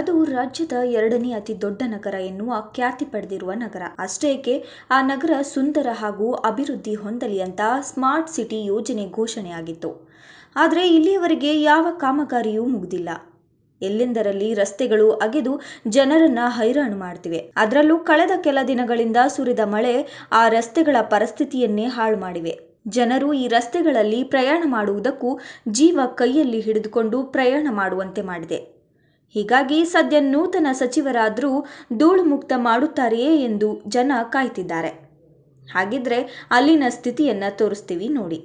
ಅದು ರಾಜ್ಯದ ಎರಡನೇ ಅತಿ ದೊಡ್ಡ ನಗರ ಎನ್ನುವ ಖ್ಯಾತಿ ಪಡೆದಿರುವ ನಗರ ಅಷ್ಟೇಕೆ ಆ ನಗರ ಸುಂದರ ಹಾಗೂ ಅಭಿವೃದ್ಧಿ ಹೊಂದಲಿ ಅಂತ ಸ್ಮಾರ್ಟ್ ಸಿಟಿ ಯೋಜನೆ ಘೋಷಣೆಯಾಗಿತ್ತು ಆದರೆ ಇಲ್ಲಿಯವರೆಗೆ ಯಾವ ಕಾಮಗಾರಿಯೂ ಮುಗಿದಿಲ್ಲ ಎಲ್ಲೆಂದರಲ್ಲಿ ರಸ್ತೆಗಳು ಅಗೆದು ಜನರನ್ನ ಹೈರಾಣು ಮಾಡ್ತಿವೆ ಅದರಲ್ಲೂ ಕಳೆದ ಕೆಲ ದಿನಗಳಿಂದ ಸುರಿದ ಮಳೆ ಆ ರಸ್ತೆಗಳ ಪರಿಸ್ಥಿತಿಯನ್ನೇ ಹಾಳು ಮಾಡಿವೆ ಜನರು ಈ ರಸ್ತೆಗಳಲ್ಲಿ ಪ್ರಯಾಣ ಮಾಡುವುದಕ್ಕೂ ಜೀವ ಕೈಯಲ್ಲಿ ಹಿಡಿದುಕೊಂಡು ಪ್ರಯಾಣ ಮಾಡುವಂತೆ ಮಾಡಿದೆ ಹೀಗಾಗಿ ಸದ್ಯ ನೂತನ ಸಚಿವರಾದರೂ ಧೂಳು ಮುಕ್ತ ಮಾಡುತ್ತಾರೆಯೇ ಎಂದು ಜನ ಕಾಯ್ತಿದ್ದಾರೆ ಹಾಗಿದ್ರೆ ಅಲ್ಲಿನ ಸ್ಥಿತಿಯನ್ನ ತೋರಿಸ್ತೀವಿ ನೋಡಿ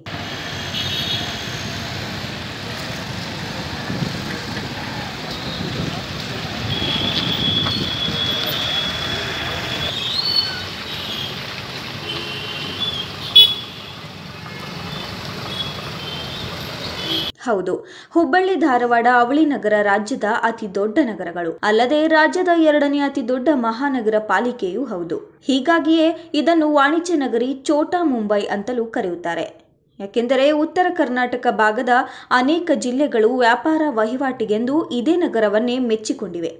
ಹೌದು ಹುಬ್ಬಳ್ಳಿ ಧಾರವಾಡ ಅವಳಿ ನಗರ ರಾಜ್ಯದ ಅತಿ ದೊಡ್ಡ ನಗರಗಳು ಅಲ್ಲದೆ ರಾಜ್ಯದ ಎರಡನೇ ಅತಿ ದೊಡ್ಡ ಮಹಾನಗರ ಪಾಲಿಕೆಯೂ ಹೌದು ಹೀಗಾಗಿಯೇ ಇದನ್ನು ವಾಣಿಜ್ಯ ನಗರಿ ಚೋಟಾ ಮುಂಬೈ ಅಂತಲೂ ಕರೆಯುತ್ತಾರೆ ಯಾಕೆಂದರೆ ಉತ್ತರ ಕರ್ನಾಟಕ ಭಾಗದ ಅನೇಕ ಜಿಲ್ಲೆಗಳು ವ್ಯಾಪಾರ ವಹಿವಾಟಿಗೆಂದು ಇದೇ ನಗರವನ್ನೇ ಮೆಚ್ಚಿಕೊಂಡಿವೆ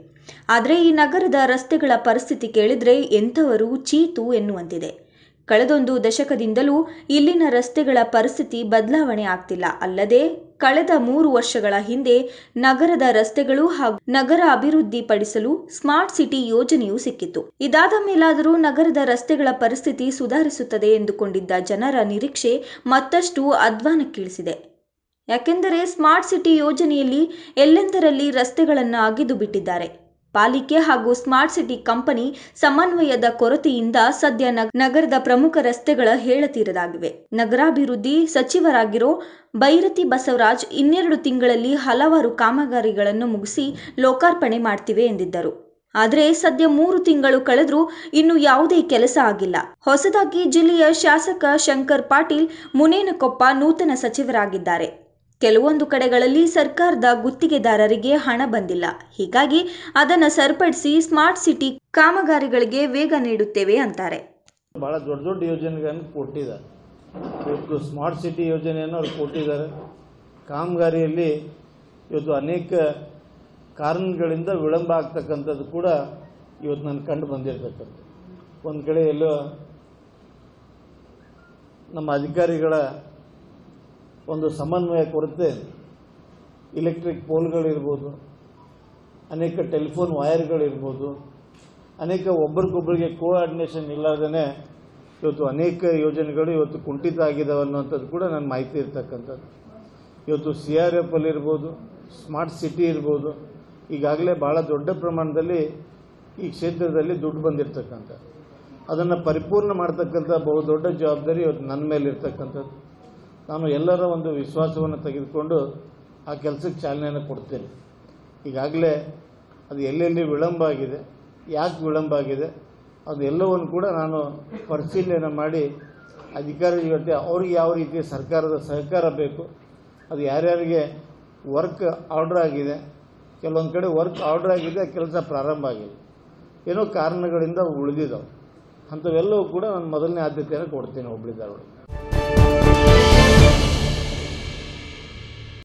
ಆದರೆ ಈ ನಗರದ ರಸ್ತೆಗಳ ಪರಿಸ್ಥಿತಿ ಕೇಳಿದರೆ ಎಂಥವರು ಚೀತು ಎನ್ನುವಂತಿದೆ ಕಳೆದೊಂದು ದಶಕದಿಂದಲೂ ಇಲ್ಲಿನ ರಸ್ತೆಗಳ ಪರಿಸ್ಥಿತಿ ಬದಲಾವಣೆ ಆಗ್ತಿಲ್ಲ ಅಲ್ಲದೆ ಕಳೆದ ಮೂರು ವರ್ಷಗಳ ಹಿಂದೆ ನಗರದ ರಸ್ತೆಗಳು ಹಾಗೂ ನಗರ ಅಭಿವೃದ್ಧಿ ಪಡಿಸಲು ಸ್ಮಾರ್ಟ್ ಸಿಟಿ ಯೋಜನೆಯು ಸಿಕ್ಕಿತು ಇದಾದ ಮೇಲಾದರೂ ನಗರದ ರಸ್ತೆಗಳ ಪರಿಸ್ಥಿತಿ ಸುಧಾರಿಸುತ್ತದೆ ಎಂದುಕೊಂಡಿದ್ದ ಜನರ ನಿರೀಕ್ಷೆ ಮತ್ತಷ್ಟು ಅಧ್ವಾನಕ್ಕಿಳಿಸಿದೆ ಯಾಕೆಂದರೆ ಸ್ಮಾರ್ಟ್ ಸಿಟಿ ಯೋಜನೆಯಲ್ಲಿ ಎಲ್ಲೆಂದರಲ್ಲಿ ರಸ್ತೆಗಳನ್ನು ಅಗೆದು ಬಿಟ್ಟಿದ್ದಾರೆ ಪಾಲಿಕೆ ಹಾಗೂ ಸ್ಮಾರ್ಟ್ ಸಿಟಿ ಕಂಪನಿ ಸಮನ್ವಯದ ಕೊರತೆಯಿಂದ ಸದ್ಯ ನಗರದ ಪ್ರಮುಖ ರಸ್ತೆಗಳ ಹೇಳತೀರದಾಗಿವೆ ನಗರಾಭಿವೃದ್ಧಿ ಸಚಿವರಾಗಿರೋ ಬೈರತಿ ಬಸವರಾಜ್ ಇನ್ನೆರಡು ತಿಂಗಳಲ್ಲಿ ಹಲವಾರು ಕಾಮಗಾರಿಗಳನ್ನು ಮುಗಿಸಿ ಲೋಕಾರ್ಪಣೆ ಮಾಡ್ತಿವೆ ಎಂದಿದ್ದರು ಆದರೆ ಸದ್ಯ ಮೂರು ತಿಂಗಳು ಕಳೆದರೂ ಇನ್ನು ಯಾವುದೇ ಕೆಲಸ ಆಗಿಲ್ಲ ಹೊಸದಾಗಿ ಜಿಲ್ಲೆಯ ಶಾಸಕ ಶಂಕರ್ ಪಾಟೀಲ್ ಮುನೇನಕೊಪ್ಪ ನೂತನ ಸಚಿವರಾಗಿದ್ದಾರೆ ಕೆಲವೊಂದು ಕಡೆಗಳಲ್ಲಿ ಸರ್ಕಾರದ ಗುತ್ತಿಗೆದಾರರಿಗೆ ಹಣ ಬಂದಿಲ್ಲ ಹೀಗಾಗಿ ಅದನ್ನು ಸರಿಪಡಿಸಿ ಸ್ಮಾರ್ಟ್ ಸಿಟಿ ಕಾಮಗಾರಿಗಳಿಗೆ ವೇಗ ನೀಡುತ್ತೇವೆ ಅಂತಾರೆ ಬಹಳ ದೊಡ್ಡ ದೊಡ್ಡ ಯೋಜನೆಗಳನ್ನು ಕೊಟ್ಟಿದ್ದಾರೆ ಸ್ಮಾರ್ಟ್ ಸಿಟಿ ಯೋಜನೆಯನ್ನು ಅವರು ಕೊಟ್ಟಿದ್ದಾರೆ ಕಾಮಗಾರಿಯಲ್ಲಿ ಇವತ್ತು ಅನೇಕ ಕಾರಣಗಳಿಂದ ವಿಳಂಬ ಆಗ್ತಕ್ಕಂಥದ್ದು ಕೂಡ ಇವತ್ತು ನಾನು ಕಂಡು ಬಂದಿರ್ತಕ್ಕಂಥ ಒಂದು ಕಡೆ ನಮ್ಮ ಅಧಿಕಾರಿಗಳ ಒಂದು ಸಮನ್ವಯ ಕೊರತೆ ಇಲೆಕ್ಟ್ರಿಕ್ ಪೋಲ್ಗಳಿರ್ಬೋದು ಅನೇಕ ಟೆಲಿಫೋನ್ ವೈರ್ಗಳಿರ್ಬೋದು ಅನೇಕ ಒಬ್ರಿಗೊಬ್ಬರಿಗೆ ಕೋಆರ್ಡಿನೇಷನ್ ಇಲ್ಲದೇ ಇವತ್ತು ಅನೇಕ ಯೋಜನೆಗಳು ಇವತ್ತು ಕುಂಠಿತ ಆಗಿದ್ದಾವೆ ಅನ್ನೋಂಥದ್ದು ಕೂಡ ನನ್ನ ಮಾಹಿತಿ ಇರ್ತಕ್ಕಂಥದ್ದು ಇವತ್ತು ಸಿ ಆರ್ ಎಫ್ ಅಲ್ಲಿ ಇರ್ಬೋದು ಸ್ಮಾರ್ಟ್ ಸಿಟಿ ಇರ್ಬೋದು ಈಗಾಗಲೇ ಭಾಳ ದೊಡ್ಡ ಪ್ರಮಾಣದಲ್ಲಿ ಈ ಕ್ಷೇತ್ರದಲ್ಲಿ ದುಡ್ಡು ಬಂದಿರತಕ್ಕಂಥ ಅದನ್ನು ಪರಿಪೂರ್ಣ ಮಾಡ್ತಕ್ಕಂಥ ಬಹುದೊಡ್ಡ ಜವಾಬ್ದಾರಿ ಇವತ್ತು ನನ್ನ ಮೇಲೆ ಇರ್ತಕ್ಕಂಥದ್ದು ನಾನು ಎಲ್ಲರ ಒಂದು ವಿಶ್ವಾಸವನ್ನು ತೆಗೆದುಕೊಂಡು ಆ ಕೆಲಸಕ್ಕೆ ಚಾಲನೆಯನ್ನು ಕೊಡ್ತೇನೆ ಈಗಾಗಲೇ ಅದು ಎಲ್ಲೆಲ್ಲಿ ವಿಳಂಬ ಆಗಿದೆ ಯಾಕೆ ವಿಳಂಬ ಆಗಿದೆ ಅದೆಲ್ಲವನ್ನು ಕೂಡ ನಾನು ಪರಿಶೀಲನೆ ಮಾಡಿ ಅಧಿಕಾರಿಗಳ ಜೊತೆ ಅವ್ರಿಗೆ ಯಾವ ರೀತಿ ಸರ್ಕಾರದ ಸಹಕಾರ ಬೇಕು ಅದು ಯಾರ್ಯಾರಿಗೆ ವರ್ಕ್ ಆರ್ಡರ್ ಆಗಿದೆ ಕೆಲವೊಂದು ಕಡೆ ವರ್ಕ್ ಆರ್ಡ್ರ್ ಆಗಿದೆ ಕೆಲಸ ಪ್ರಾರಂಭ ಆಗಿದೆ ಏನೋ ಕಾರಣಗಳಿಂದ ಉಳಿದಿದ್ದಾವೆ ಅಂಥವೆಲ್ಲವೂ ಕೂಡ ನಾನು ಮೊದಲನೇ ಆದ್ಯತೆಯನ್ನು ಕೊಡ್ತೇನೆ ಹುಬ್ಳಿ ಧಾರವಾಡ